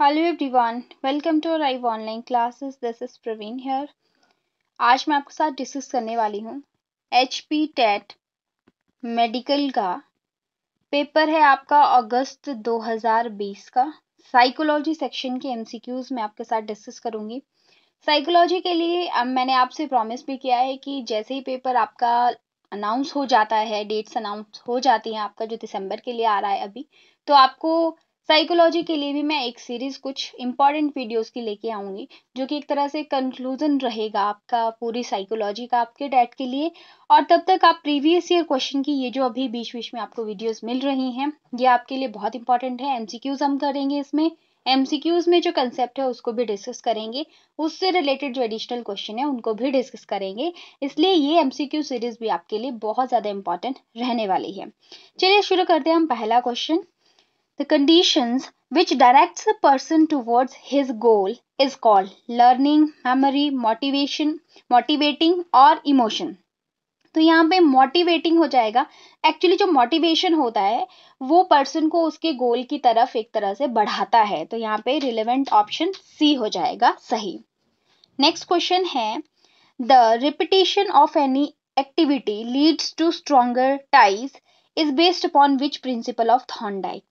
Hello everyone welcome to arrive online classes this is Praveen here आज मैं आपके साथ डिस्कस करने वाली हूँ एच पी टेट मेडिकल का पेपर है आपका अगस्त 2020 का साइकोलॉजी सेक्शन के क्यूज मैं आपके साथ डिस्कस करूँगी साइकोलॉजी के लिए अब मैंने आपसे प्रॉमिस भी किया है कि जैसे ही पेपर आपका अनाउंस हो जाता है डेट्स अनाउंस हो जाती हैं आपका जो दिसंबर के लिए आ रहा है अभी तो आपको साइकोलॉजी के लिए भी मैं एक सीरीज कुछ इंपॉर्टेंट वीडियोस की लेके आऊंगी जो कि एक तरह से कंक्लूजन रहेगा आपका पूरी साइकोलॉजी का आपके डेट के लिए और तब तक आप प्रीवियस ईयर क्वेश्चन की ये जो अभी बीच बीच में आपको वीडियोस मिल रही हैं ये आपके लिए बहुत इंपॉर्टेंट है एमसीक्यूज हम करेंगे इसमें एमसीक्यूज में जो कंसेप्ट है उसको भी डिस्कस करेंगे उससे रिलेटेड जो एडिशनल क्वेश्चन है उनको भी डिस्कस करेंगे इसलिए ये एमसीक्यू सीरीज भी आपके लिए बहुत ज़्यादा इंपॉर्टेंट रहने वाली है चलिए शुरू करते हैं हम पहला question The conditions which directs a person towards his goal is called learning, memory, motivation, motivating और emotion. तो यहाँ पे मोटिवेटिंग हो जाएगा एक्चुअली जो मोटिवेशन होता है वो पर्सन को उसके गोल की तरफ एक तरह से बढ़ाता है तो यहाँ पे रिलेवेंट ऑप्शन सी हो जाएगा सही नेक्स्ट क्वेश्चन है the repetition of any activity leads to stronger ties is based upon which principle of Thorndike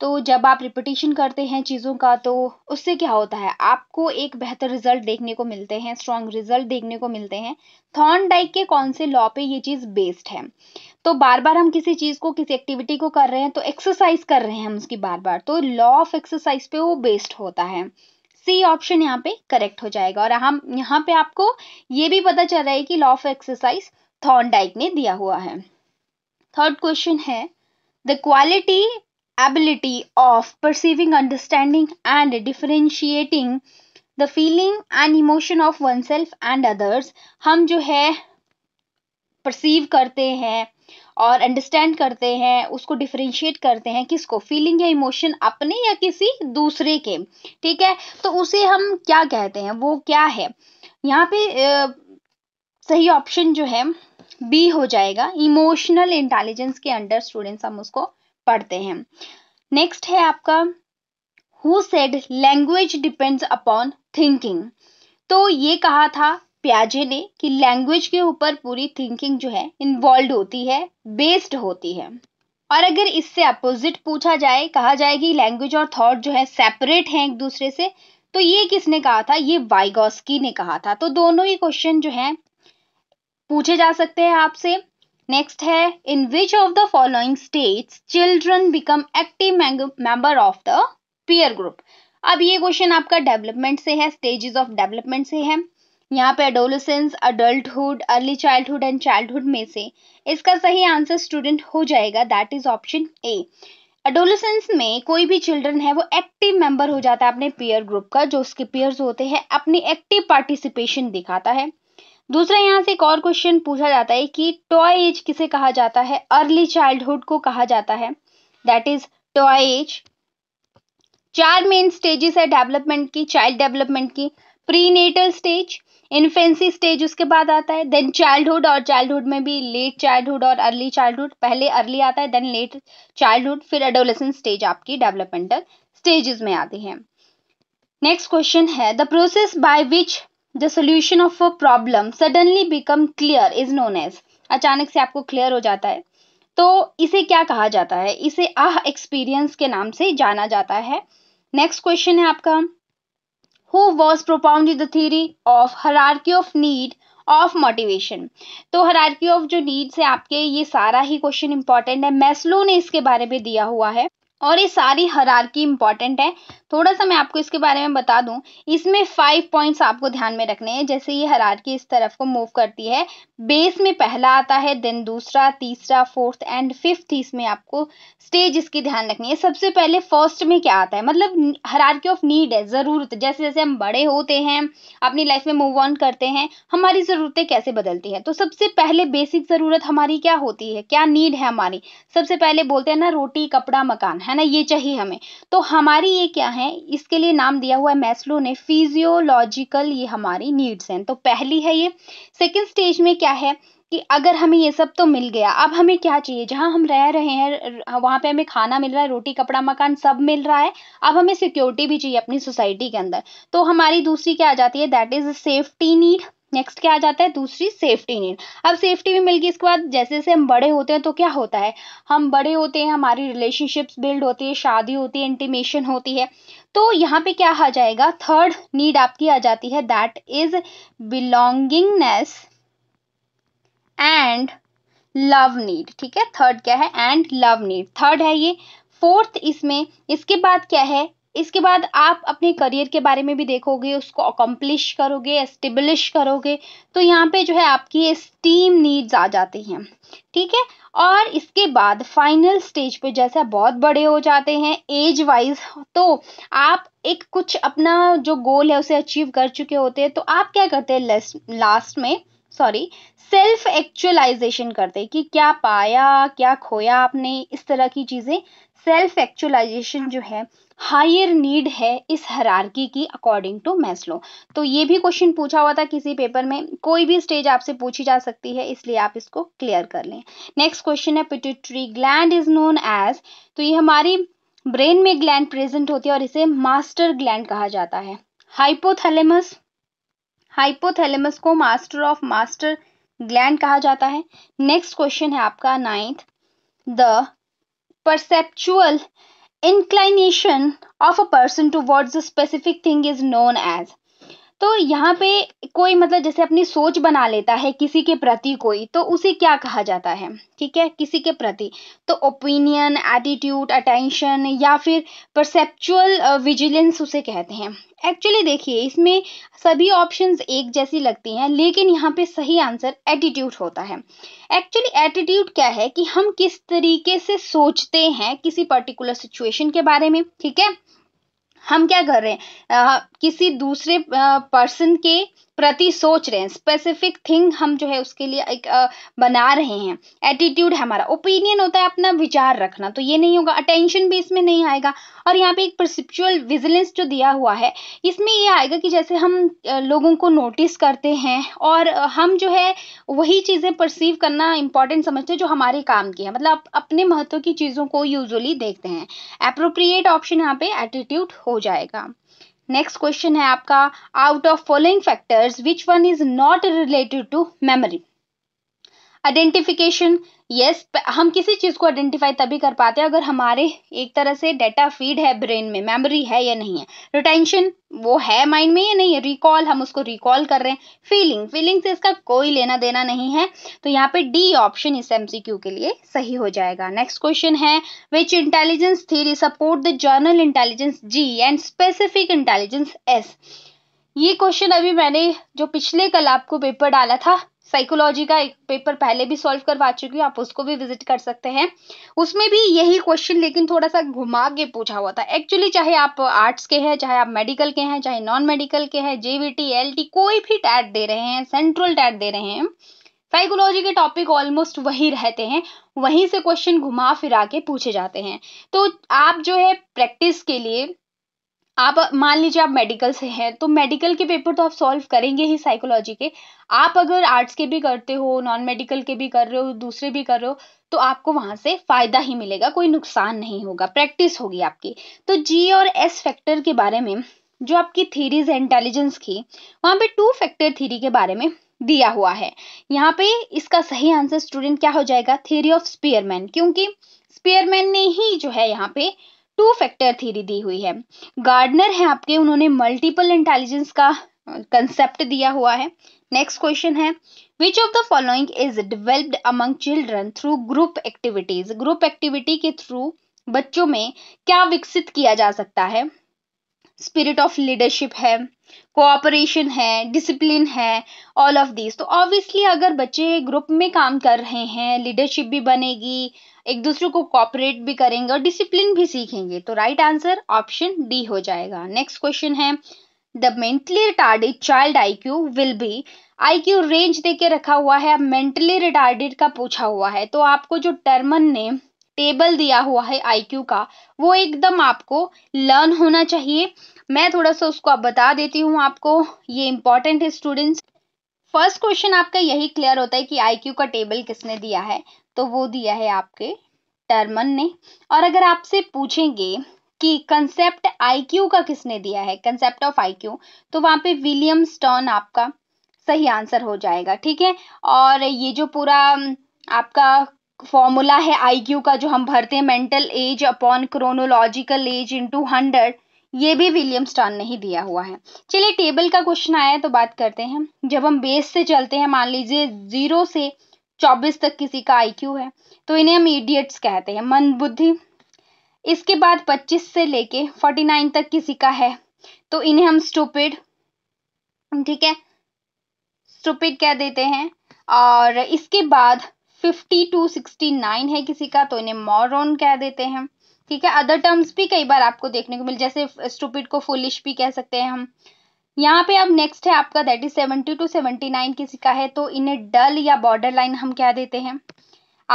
तो जब आप रिपीटेशन करते हैं चीज़ों का तो उससे क्या होता है आपको एक बेहतर रिजल्ट देखने को मिलते हैं स्ट्रॉन्ग रिजल्ट देखने को मिलते हैं थॉर्न डाइक के कौन से लॉ पे ये चीज़ बेस्ड है तो बार बार हम किसी चीज़ को किसी एक्टिविटी को कर रहे हैं तो एक्सरसाइज कर रहे हैं हम उसकी बार बार तो लॉ ऑफ एक्सरसाइज पे वो बेस्ड होता है सी ऑप्शन यहाँ पे करेक्ट हो जाएगा और हम यहाँ पे आपको ये भी पता चल रहा है कि law of exercise Thorndike ने दिया हुआ है थर्ड क्वेश्चन है the quality ability of perceiving, understanding, and differentiating the feeling and emotion of one self and others हम जो है परसीव करते हैं और अंडरस्टैंड करते हैं उसको डिफ्रेंशिएट करते हैं किसको फीलिंग या इमोशन अपने या किसी दूसरे के ठीक है तो उसे हम क्या कहते हैं वो क्या है यहाँ पे आ, सही ऑप्शन जो है बी हो जाएगा इमोशनल इंटेलिजेंस के अंडर स्टूडेंट्स हम उसको पढ़ते हैं नेक्स्ट है आपका who said language depends upon thinking तो ये कहा था प्याजे ने कि लैंग्वेज के ऊपर पूरी थिंकिंग जो है इन्वॉल्व होती है बेस्ड होती है और अगर इससे अपोजिट पूछा जाए कहा जाए कि लैंग्वेज और थॉट जो है सेपरेट हैं एक दूसरे से तो ये किसने कहा था ये वाइगोस्की ने कहा था तो दोनों ही क्वेश्चन जो है पूछे जा सकते हैं आपसे नेक्स्ट है in which of the following states children become active member of the peer group अब ये क्वेश्चन आपका डेवलपमेंट से है स्टेजेस ऑफ डेवलपमेंट से है यहाँ पे adolescence adulthood early childhood and childhood में से इसका सही आंसर स्टूडेंट हो जाएगा that is option A adolescence में कोई भी चिल्ड्रन है वो एक्टिव मेंबर हो जाता है अपने पियर ग्रुप का जो उसके पियर्स होते हैं अपनी एक्टिव पार्टिसिपेशन दिखाता है दूसरा यहाँ से एक और क्वेश्चन पूछा जाता है कि टॉय एज किसे कहा जाता है अर्ली चाइल्डहुड को कहा जाता है दैट इज टॉय एज चार मेन स्टेजेस है डेवलपमेंट की चाइल्ड डेवलपमेंट की प्रीनेटल स्टेज इन्फेंसी स्टेज उसके बाद आता है देन चाइल्डहुड और चाइल्डहुड में भी लेट चाइल्डहुड और अर्ली चाइल्डहुड पहले अर्ली आता है देन लेट चाइल्डहुड फिर एडोलेसन स्टेज आपकी डेवलपमेंटल स्टेजेस में आती है नेक्स्ट क्वेश्चन है the process by which the solution of a problem suddenly become clear is known as अचानक से आपको क्लियर हो जाता है तो इसे क्या कहा जाता है इसे आह एक्सपीरियंस के नाम से जाना जाता है नेक्स्ट क्वेश्चन है आपका who was propound the theory of hierarchy of need of motivation तो हरारकी ऑफ जो नीड्स है आपके ये सारा ही क्वेश्चन इंपॉर्टेंट है मैस्लो ने इसके बारे में दिया हुआ है और ये सारी हरारकी इंपॉर्टेंट है थोड़ा सा मैं आपको इसके बारे में बता दूं इसमें फाइव पॉइंट्स आपको ध्यान में रखने हैं जैसे ये हरारकी इस तरफ को मूव करती है बेस में पहला आता है देन दूसरा तीसरा फोर्थ एंड फिफ्थ इसमें आपको स्टेज इसकी ध्यान रखनी है सबसे पहले फर्स्ट में क्या आता है मतलब हरारकी ऑफ नीड है ज़रूरत जैसे जैसे हम बड़े होते हैं अपनी लाइफ में मूव ऑन करते हैं हमारी ज़रूरतें कैसे बदलती हैं तो सबसे पहले बेसिक ज़रूरत हमारी क्या होती है क्या नीड है हमारी सबसे पहले बोलते हैं ना रोटी कपड़ा मकान है ना ये चाहिए हमें तो हमारी ये क्या है इसके लिए नाम दिया हुआ है मैस्लो ने फिजियोलॉजिकल ये हमारी नीड्स हैं तो पहली है ये सेकेंड स्टेज में क्या है कि अगर हमें ये सब तो मिल गया अब हमें क्या चाहिए जहाँ हम रह रहे हैं वहाँ पे हमें खाना मिल रहा है रोटी कपड़ा मकान सब मिल रहा है अब हमें सिक्योरिटी भी चाहिए अपनी सोसाइटी के अंदर तो हमारी दूसरी क्या आ जाती है that is safety need next क्या आ जाता है दूसरी सेफ्टी नीड अब सेफ्टी भी मिल गई इसके बाद जैसे जैसे हम बड़े होते हैं तो क्या होता है हम बड़े होते हैं हमारी रिलेशनशिप्स बिल्ड होती है शादी होती है इंटीमेशन होती है तो यहाँ पे क्या आ जाएगा थर्ड नीड आपकी आ जाती है that is belongingness and love need ठीक है थर्ड क्या है एंड लव नीड थर्ड है ये फोर्थ इसमें इसके बाद क्या है इसके बाद आप अपने करियर के बारे में भी देखोगे उसको अकम्पलिश करोगे एस्टेब्लिश करोगे तो यहाँ पे जो है आपकी ये स्टीम नीड्स आ जाती हैं ठीक है और इसके बाद फाइनल स्टेज पे जैसे आप बहुत बड़े हो जाते हैं एज वाइज तो आप एक कुछ अपना जो गोल है उसे अचीव कर चुके होते हैं तो आप क्या करते हैं लास्ट में सॉरी सेल्फ एक्चुअलाइजेशन करते कि क्या पाया क्या खोया आपने इस तरह की चीज़ें सेल्फ एक्चुअलाइजेशन जो है हायर नीड है इस हरारकी की अकॉर्डिंग टू मैस्लो तो ये भी क्वेश्चन पूछा हुआ था किसी पेपर में कोई भी स्टेज आपसे पूछी जा सकती है इसलिए आप इसको क्लियर कर लें नेक्स्ट क्वेश्चन है pituitary gland is known as तो ये हमारी ब्रेन में ग्लैंड प्रेजेंट होती है और इसे मास्टर ग्लैंड कहा जाता है हाइपोथेलेमस हाइपोथेलेमस को मास्टर ऑफ मास्टर ग्लैंड कहा जाता है नेक्स्ट क्वेश्चन है आपका ninth the perceptual inclination of a person towards a specific thing is known as तो यहाँ पे कोई मतलब जैसे अपनी सोच बना लेता है किसी के प्रति कोई तो उसे क्या कहा जाता है ठीक है किसी के प्रति तो ओपिनियन एटीट्यूड अटेंशन या फिर परसेप्चुअल विजिलेंस uh, उसे कहते हैं एक्चुअली देखिए इसमें सभी ऑप्शंस एक जैसी लगती हैं लेकिन यहाँ पे सही आंसर एटीट्यूड होता है एक्चुअली एटीट्यूड क्या है कि हम किस तरीके से सोचते हैं किसी पर्टिकुलर सिचुएशन के बारे में ठीक है हम क्या कर रहे हैं आ, किसी दूसरे पर्सन के प्रति सोच रहे हैं स्पेसिफिक थिंग हम जो है उसके लिए एक बना रहे हैं एटीट्यूड है हमारा ओपिनियन होता है अपना विचार रखना तो ये नहीं होगा अटेंशन भी इसमें नहीं आएगा और यहाँ पे एक परसिपचुअल विजिलेंस जो दिया हुआ है इसमें ये आएगा कि जैसे हम लोगों को नोटिस करते हैं और हम जो है वही चीज़ें परसीव करना इंपॉर्टेंट समझते हैं जो हमारे काम की है मतलब अपने महत्व की चीज़ों को यूजली देखते हैं अप्रोप्रिएट ऑप्शन यहाँ पे एटीट्यूड हो जाएगा नेक्स्ट क्वेश्चन है आपका out of following factors which one is not related to memory identification yes हम किसी चीज़ को आइडेंटिफाई तभी कर पाते हैं अगर हमारे एक तरह से डेटा फीड है ब्रेन में मेमोरी है या नहीं है रिटेंशन वो है माइंड में या नहीं है रिकॉल हम उसको रिकॉल कर रहे हैं फीलिंग फीलिंग से इसका कोई लेना देना नहीं है तो यहाँ पे डी ऑप्शन इस एमसीक्यू के लिए सही हो जाएगा नेक्स्ट क्वेश्चन है which intelligence theory support the general intelligence G and specific intelligence S ये क्वेश्चन अभी मैंने जो पिछले कल आपको पेपर डाला था साइकोलॉजी का एक पेपर पहले भी सॉल्व करवा चुकी हूँ आप उसको भी विजिट कर सकते हैं उसमें भी यही क्वेश्चन लेकिन थोड़ा सा घुमा के पूछा हुआ था एक्चुअली चाहे आप आर्ट्स के हैं चाहे आप मेडिकल के हैं चाहे नॉन मेडिकल के हैं जेवीटी टी कोई भी टैट दे रहे हैं सेंट्रल टैट दे रहे हैं साइकोलॉजी के टॉपिक ऑलमोस्ट वही रहते हैं वहीं से क्वेश्चन घुमा फिरा के पूछे जाते हैं तो आप जो है प्रैक्टिस के लिए आप मान लीजिए आप मेडिकल से हैं तो मेडिकल के पेपर तो आप सॉल्व करेंगे ही साइकोलॉजी के आप अगर आर्ट्स के भी करते हो नॉन मेडिकल के भी कर रहे हो दूसरे भी कर रहे हो तो आपको वहां से फ़ायदा ही मिलेगा कोई नुकसान नहीं होगा प्रैक्टिस होगी आपकी तो जी और एस फैक्टर के बारे में जो आपकी थीरीज है इंटेलिजेंस की वहां पे टू फैक्टर थीरी के बारे में दिया हुआ है यहाँ पे इसका सही आंसर स्टूडेंट क्या हो जाएगा थियरी ऑफ स्पीयरमैन क्योंकि स्पीयरमैन ने ही जो है यहाँ पे टू फैक्टर थीरी दी हुई है गार्डनर है आपके उन्होंने मल्टीपल इंटेलिजेंस का कंसेप्ट दिया हुआ है नेक्स्ट क्वेश्चन है which of the following is developed among children through group activities group activity के थ्रू बच्चों में क्या विकसित किया जा सकता है स्पिरिट ऑफ लीडरशिप है कोऑपरेशन है डिसिप्लिन है ऑल ऑफ दिस तो ऑब्वियसली अगर बच्चे ग्रुप में काम कर रहे हैं लीडरशिप भी बनेगी एक दूसरे को कॉपरेट भी करेंगे और डिसिप्लिन भी सीखेंगे तो राइट आंसर ऑप्शन डी हो जाएगा नेक्स्ट क्वेश्चन है the mentally retarded child IQ will be IQ आई क्यू रेंज दे के रखा हुआ है मेंटली रिटार्डेड का पूछा हुआ है तो आपको जो टर्मन ने टेबल दिया हुआ है आई क्यू का वो एकदम आपको लर्न होना चाहिए मैं थोड़ा सा उसको अब बता देती हूँ आपको ये इंपॉर्टेंट है स्टूडेंट्स फर्स्ट क्वेश्चन आपका यही क्लियर होता है कि आई क्यू का टेबल किसने दिया है तो वो दिया है आपके टर्मन ने और अगर आपसे पूछेंगे कि कंसेप्ट आईक्यू का किसने दिया है कंसेप्ट ऑफ आईक्यू तो वहां पे विलियम स्टोन आपका सही आंसर हो जाएगा ठीक है और ये जो पूरा आपका फॉर्मूला है आईक्यू का जो हम भरते हैं mental age upon chronological age to hundred ये भी विलियम स्टॉन ने ही दिया हुआ है चलिए टेबल का क्वेश्चन आया तो बात करते हैं जब हम बेस से चलते हैं मान लीजिए ज़ीरो से चौबीस तक किसी का आईक्यू है तो इन्हें हम इडियट्स कहते हैं मन बुद्धि इसके बाद पच्चीस से लेके फोर्टी नाइन तक किसी का है तो इन्हें हम स्टूपिड ठीक है स्टूपिड कह देते हैं और इसके बाद फिफ्टी टू सिक्सटी नाइन है किसी का तो इन्हें मोरन कह देते हैं ठीक है अदर टर्म्स भी कई बार आपको देखने को मिल जैसे स्टूपिड को फुलिश भी कह सकते हैं हम यहाँ पे अब नेक्स्ट है आपका that is seventy to seventy nine किसी का है तो इन्हें डल या बॉर्डर लाइन हम क्या देते हैं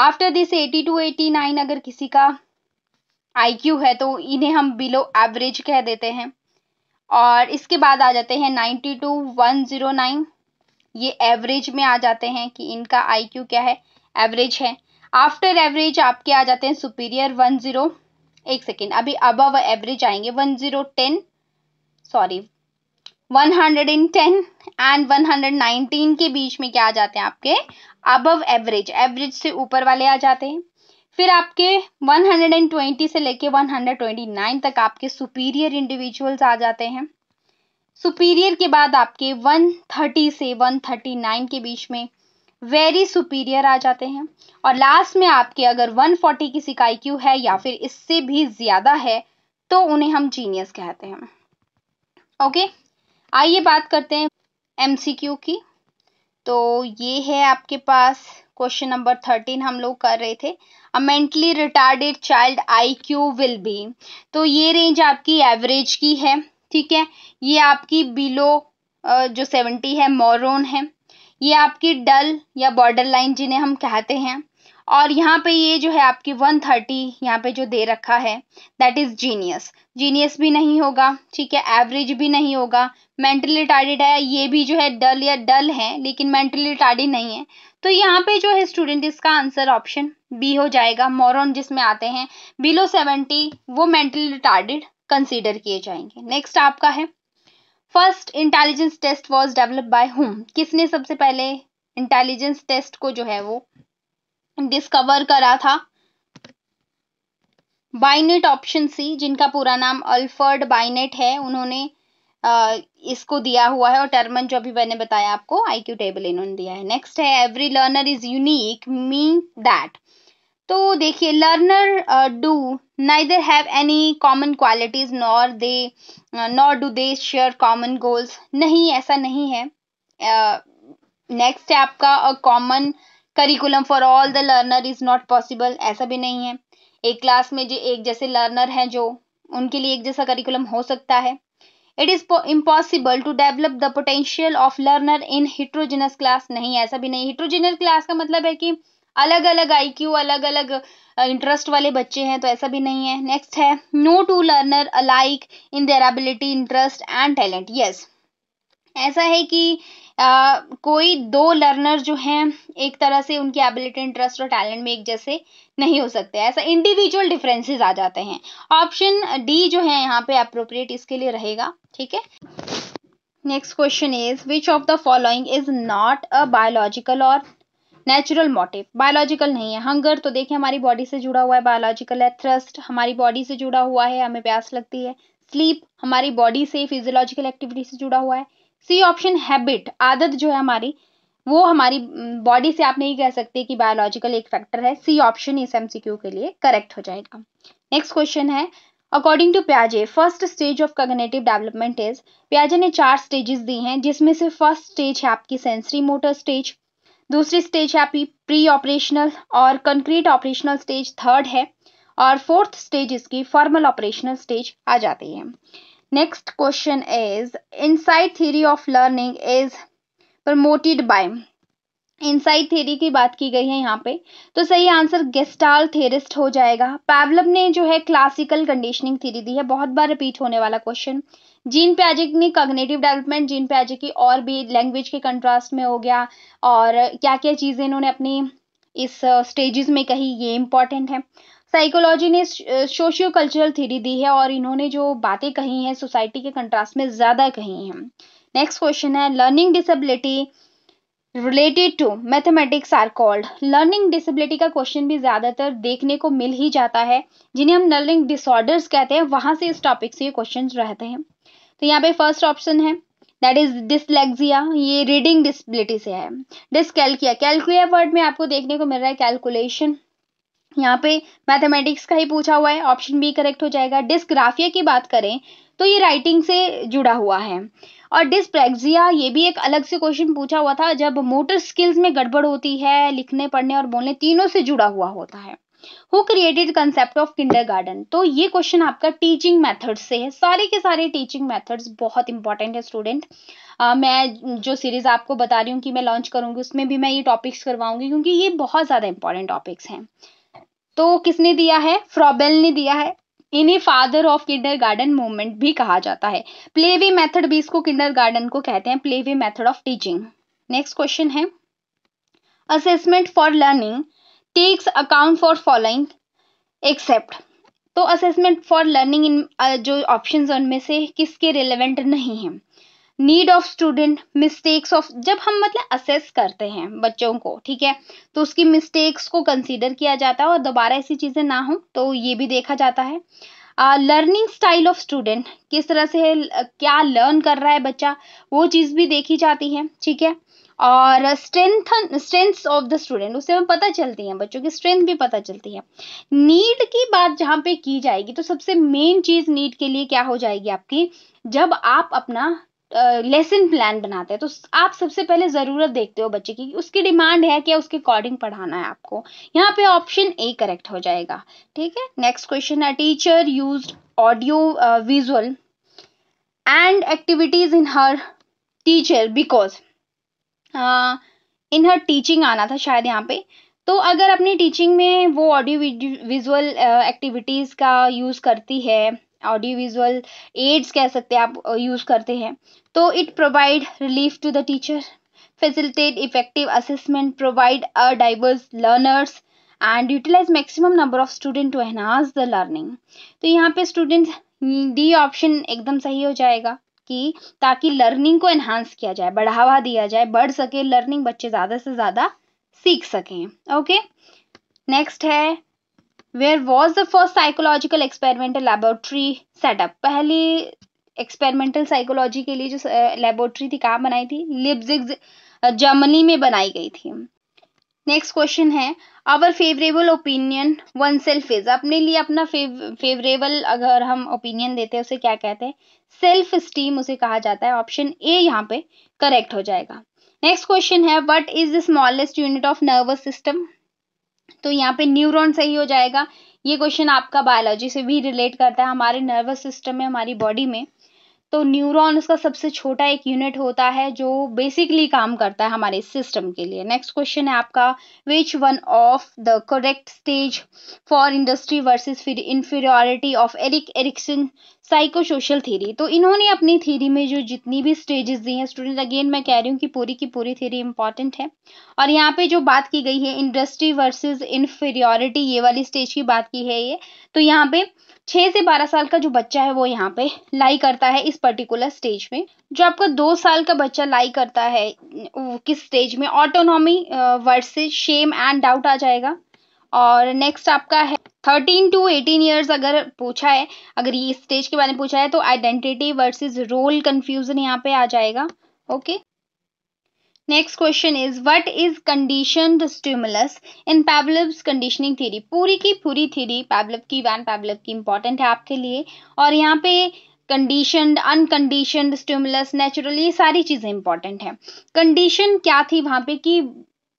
after this eighty to eighty nine अगर किसी का आईक्यू है तो इन्हें हम बिलो एवरेज कह देते हैं और इसके बाद आ जाते हैं ninety to one zero nine ये एवरेज में आ जाते हैं कि इनका आईक्यू क्या है एवरेज है आफ्टर एवरेज आपके आ जाते हैं सुपीरियर वन ज़ीरो एक सेकेंड अभी अबव एवरेज आएंगे one zero ten sorry 110 and 119 के बीच में क्या आ जाते हैं आपके अबव एवरेज एवरेज से ऊपर वाले आ जाते हैं फिर आपके 120 से लेके 129 तक आपके सुपीरियर इंडिविजुअल्स आ जाते हैं सुपीरियर के बाद आपके 130 से 139 के बीच में वेरी सुपीरियर आ जाते हैं और लास्ट में आपके अगर 140 की सिकाई क्यू है या फिर इससे भी ज़्यादा है तो उन्हें हम जीनियस कहते हैं ओके okay? आइए बात करते हैं एमसीक्यू की तो ये है आपके पास क्वेश्चन नंबर थर्टीन हम लोग कर रहे थे a mentally retarded child IQ will be बी तो ये रेंज आपकी एवरेज की है ठीक है ये आपकी बिलो जो सेवेंटी है मोरोन है ये आपकी डल या बॉर्डर लाइन जिन्हें हम कहते हैं और यहाँ पे ये जो है आपकी वन थर्टी यहाँ पे जो दे रखा है दैट इज जीनियस जीनियस भी नहीं होगा ठीक है एवरेज भी नहीं होगा मेंटली रिटार्डेड है ये भी जो है डल या डल है लेकिन मेंटली रिटार्डेड नहीं है तो यहाँ पे जो है स्टूडेंट इसका आंसर ऑप्शन बी हो जाएगा मोरन जिसमें आते हैं बिलो सेवेंटी वो मेंटली रिटार्डेड कंसिडर किए जाएंगे नेक्स्ट आपका है first intelligence test was develop by होम किसने सबसे पहले इंटेलिजेंस टेस्ट को जो है वो डिस्कवर करा था बाइनेट ऑप्शन सी जिनका पूरा नाम अल्फर्ड बाइनेट है उन्होंने इसको दिया हुआ है और टर्मन जो अभी मैंने बताया आपको आईक्यू टेबल इन्होंने दिया है नेक्स्ट है every learner is unique mean that तो देखिए learner do neither have any common qualities nor they nor do they share common goals नहीं ऐसा नहीं है नेक्स्ट uh, है आपका a common curriculum for all the learner is not possible ऐसा भी नहीं है एक क्लास में जो एक जैसे लर्नर हैं जो उनके लिए एक जैसा करिकुलम हो सकता है it is impossible to develop the potential of learner in heterogeneous class नहीं ऐसा भी नहीं हिट्रोजिनस क्लास का मतलब है कि अलग अलग आईक्यू अलग अलग इंटरेस्ट वाले बच्चे हैं तो ऐसा भी नहीं है नेक्स्ट है no two learner alike in their ability interest and talent yes ऐसा है कि कोई दो लर्नर जो हैं एक तरह से उनकी एबिलिटी इंटरेस्ट और टैलेंट में एक जैसे नहीं हो सकते ऐसा इंडिविजुअल डिफरेंसेस आ जाते हैं ऑप्शन डी जो है यहाँ पे अप्रोप्रिएट इसके लिए रहेगा ठीक है next question is which of the following is not a biological और नेचुरल मोटिव बायोलॉजिकल नहीं है हंगर तो देखिए हमारी बॉडी से जुड़ा हुआ है बायोलॉजिकल है थ्रस्ट हमारी बॉडी से जुड़ा हुआ है हमें प्यास लगती है स्लीप हमारी बॉडी से फिजियोलॉजिकल एक्टिविटी से जुड़ा हुआ है सी ऑप्शन हैबिट आदत जो है हमारी वो हमारी बॉडी से आप नहीं कह सकते कि बायोलॉजिकल एक फैक्टर है सी ऑप्शन इस एमसीक्यू के लिए करेक्ट हो जाएगा नेक्स्ट क्वेश्चन है according to प्याजे first stage of cognitive development is प्याजे ने चार स्टेजेस दी हैं जिसमें से फर्स्ट स्टेज है आपकी सेंसरी मोटर स्टेज दूसरी स्टेज है आपकी प्री ऑपरेशनल और कंक्रीट ऑपरेशनल स्टेज थर्ड है और फोर्थ स्टेज इसकी फॉर्मल ऑपरेशनल स्टेज आ जाती है Next question is insight theory of learning is promoted by insight theory की बात की गई है यहाँ पे तो सही आंसर गेस्टाल थेरिस्ट हो जाएगा पैबलम ने जो है क्लासिकल कंडीशनिंग थ्योरी दी है बहुत बार रिपीट होने वाला क्वेश्चन जीन प्याजिक ने कग्नेटिव डेवलपमेंट जीन आज की और भी लैंग्वेज के कंट्रास्ट में हो गया और क्या क्या चीज़ें इन्होंने अपनी इस स्टेजेस uh, में कही ये इंपॉर्टेंट है साइकोलॉजी ने सोशियो कल्चरल थ्योरी दी है और इन्होंने जो बातें कही हैं सोसाइटी के कंट्रास्ट में ज़्यादा कही हैं नेक्स्ट क्वेश्चन है learning disability related to mathematics are called learning disability का क्वेश्चन भी ज़्यादातर देखने को मिल ही जाता है जिन्हें हम लर्निंग डिसऑर्डर्स कहते हैं वहां से इस टॉपिक से ये क्वेश्चन रहते हैं तो यहाँ पे फर्स्ट ऑप्शन है दैट इज डिसलेक्सिया ये रीडिंग डिसबिलिटी से है डिसकैलकिया कैलकुलिया वर्ड में आपको देखने को मिल रहा है कैलकुलेशन यहाँ पे मैथमेटिक्स का ही पूछा हुआ है ऑप्शन बी करेक्ट हो जाएगा डिस्क्राफिया की बात करें तो ये राइटिंग से जुड़ा हुआ है और डिस्प्रेक्सिया ये भी एक अलग से क्वेश्चन पूछा हुआ था जब मोटर स्किल्स में गड़बड़ होती है लिखने पढ़ने और बोलने तीनों से जुड़ा हुआ होता है who created concept of kindergarten तो ये क्वेश्चन आपका टीचिंग मेथड्स से है सारे के सारे टीचिंग मेथड्स बहुत इंपॉर्टेंट है स्टूडेंट uh, मैं जो सीरीज आपको बता रही हूँ कि मैं लॉन्च करूंगी उसमें भी मैं ये टॉपिक्स करवाऊंगी क्योंकि ये बहुत ज़्यादा इंपॉर्टेंट टॉपिक्स हैं तो किसने दिया है फ्रॉबेल ने दिया है इन्हें father of kindergarten movement भी कहा जाता है प्लेवे मेथड भी इसको किंडर गार्डन को कहते हैं play way method of teaching next question है assessment for learning takes account for following except तो असेसमेंट फॉर लर्निंग इन जो ऑप्शन उनमें से किसके रिलेवेंट नहीं है need of student mistakes of जब हम मतलब असेस करते हैं बच्चों को ठीक है तो उसकी मिस्टेक्स को कंसीडर किया जाता है और दोबारा ऐसी चीज़ें ना हो तो ये भी देखा जाता है लर्निंग स्टाइल ऑफ स्टूडेंट किस तरह से है क्या लर्न कर रहा है बच्चा वो चीज़ भी देखी जाती है ठीक है और strength strength of the student उससे हमें पता चलती है बच्चों की स्ट्रेंथ भी पता चलती है नीड की बात जहाँ पे की जाएगी तो सबसे मेन चीज़ नीड के लिए क्या हो जाएगी आपकी जब आप अपना लेसन प्लान बनाते हैं तो आप सबसे पहले ज़रूरत देखते हो बच्चे की उसकी डिमांड है क्या उसके अकॉर्डिंग पढ़ाना है आपको यहाँ पे ऑप्शन ए करेक्ट हो जाएगा ठीक है नेक्स्ट क्वेश्चन है teacher use audio visual and activities in her teacher because in her teaching आना था शायद यहाँ पे तो अगर अपनी टीचिंग में वो ऑडियो विजुअल एक्टिविटीज़ का यूज़ करती है ऑडियो विजुअल एड्स कह सकते हैं आप यूज करते हैं तो it provide relief to the teacher facilitate effective assessment provide a diverse learners and utilize maximum number of student to enhance the learning तो यहाँ पे स्टूडेंट डी ऑप्शन एकदम सही हो जाएगा कि ताकि लर्निंग को एनहांस किया जाए बढ़ावा दिया जाए बढ़ सके लर्निंग बच्चे ज्यादा से ज्यादा सीख सकें ओके नेक्स्ट है where was the first psychological experimental laboratory setup पहली एक्सपेरिमेंटल साइकोलॉजी के लिए जो लेबोरेटरी थी कहाँ बनाई थी लिप्जिग जर्मनी में बनाई गई थी नेक्स्ट क्वेश्चन है our favourable opinion one self is अपने लिए अपना फेवरेबल अगर हम ओपिनियन देते हैं उसे क्या कहते हैं सेल्फ स्टीम उसे कहा जाता है ऑप्शन ए यहाँ पे करेक्ट हो जाएगा नेक्स्ट क्वेश्चन है what is the smallest unit of nervous system तो यहाँ पे न्यूरॉन सही हो जाएगा ये क्वेश्चन आपका बायोलॉजी से भी रिलेट करता है हमारे नर्वस सिस्टम में हमारी बॉडी में तो न्यूरॉन उसका सबसे छोटा एक यूनिट होता है जो बेसिकली काम करता है हमारे सिस्टम के लिए नेक्स्ट क्वेश्चन है आपका which one of the correct stage for industry versus फिर inferiority of Erik Erikson psycho social theory तो इन्होंने अपनी थीरी में जो जितनी भी स्टेजेस दी हैं स्टूडेंट अगेन मैं कह रही हूँ कि पूरी की पूरी थीरी इंपॉर्टेंट है और यहाँ पे जो बात की गई है इंडस्ट्री वर्सेस इन्फीरियोरिटी ये वाली स्टेज की बात की है ये तो यहाँ पे छह से बारह साल का जो बच्चा है वो यहाँ पे लाई करता है इस पर्टिकुलर स्टेज में जो आपका दो साल का बच्चा लाई करता है किस स्टेज में autonomy versus shame and doubt आ जाएगा और नेक्स्ट आपका है थर्टीन टू एटीन ईयर्स अगर पूछा है अगर ये स्टेज के बारे में पूछा है तो आइडेंटिटी वर्सेस रोल कंफ्यूजन यहाँ पे आ जाएगा okay next question is what is condition stimulus in Pavlov's conditioning theory पूरी की पूरी थ्योरी पैबलिव की वैन पैबलिव की इंपॉर्टेंट है आपके लिए और यहाँ पे कंडीशन अनकंडीशन स्टिमुलस नेचुरली ये सारी चीज़ें इंपॉर्टेंट हैं कंडीशन क्या थी वहाँ पे कि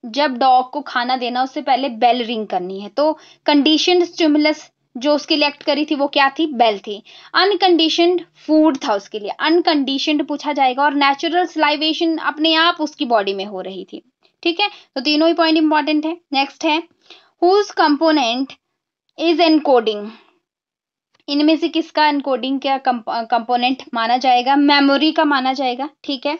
जब डॉग को खाना देना उससे पहले बेल रिंग करनी है तो कंडीशन स्टिमुलस जो उसके लिए एक्ट करी थी वो क्या थी बेल थी अनकंडीशन फूड था उसके लिए अनकंडीशन पूछा जाएगा और नेचुरल स्लाइवेशन अपने आप उसकी बॉडी में हो रही थी ठीक है तो तीनों ही पॉइंट इंपॉर्टेंट है नेक्स्ट है हुज कंपोनेंट इज एनकोडिंग इनमें से किसका एनकोडिंग क्या कंपोनेंट माना जाएगा मेमोरी का माना जाएगा ठीक है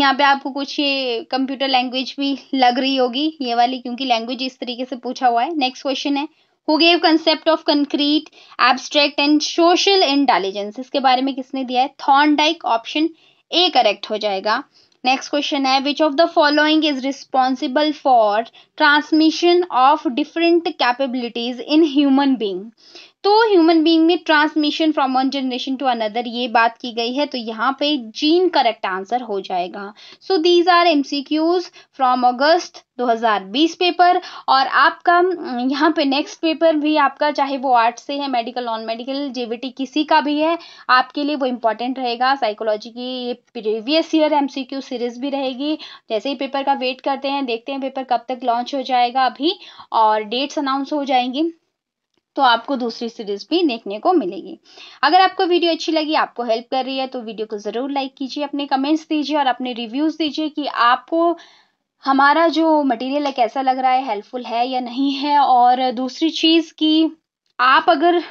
यहाँ पे आपको कुछ ये कंप्यूटर लैंग्वेज भी लग रही होगी ये वाली क्योंकि लैंग्वेज इस तरीके से पूछा हुआ है नेक्स्ट क्वेश्चन है who gave concept of concrete abstract and social intelligence इसके बारे में किसने दिया है थॉर्नडाइक ऑप्शन ए करेक्ट हो जाएगा नेक्स्ट क्वेश्चन है which of the following is responsible for transmission of different capabilities in human being तो ह्यूमन बीइंग में transmission from one generation to another ये बात की गई है तो यहाँ पे जीन करेक्ट आंसर हो जाएगा so these are MCQs from August 2020 paper और आपका हम्म, यहाँ पे नेक्स्ट पेपर भी आपका चाहे वो आर्ट से है मेडिकल नॉन मेडिकल जेबीटी किसी का भी है आपके लिए वो इम्पोर्टेंट रहेगा साइकोलॉजी की ये प्रीवियस ईयर एमसीक्यू सीरीज भी रहेगी जैसे ही पेपर का वेट करते हैं देखते हैं पेपर कब तक लॉन्च हो जाएगा अभी और डेट्स अनाउंस हो जाएंगी तो आपको दूसरी सीरीज भी देखने को मिलेगी अगर आपको वीडियो अच्छी लगी आपको हेल्प कर रही है तो वीडियो को ज़रूर लाइक कीजिए अपने कमेंट्स दीजिए और अपने रिव्यूज़ दीजिए कि आपको हमारा जो मटेरियल है कैसा लग रहा है हेल्पफुल है या नहीं है और दूसरी चीज़ कि आप अगर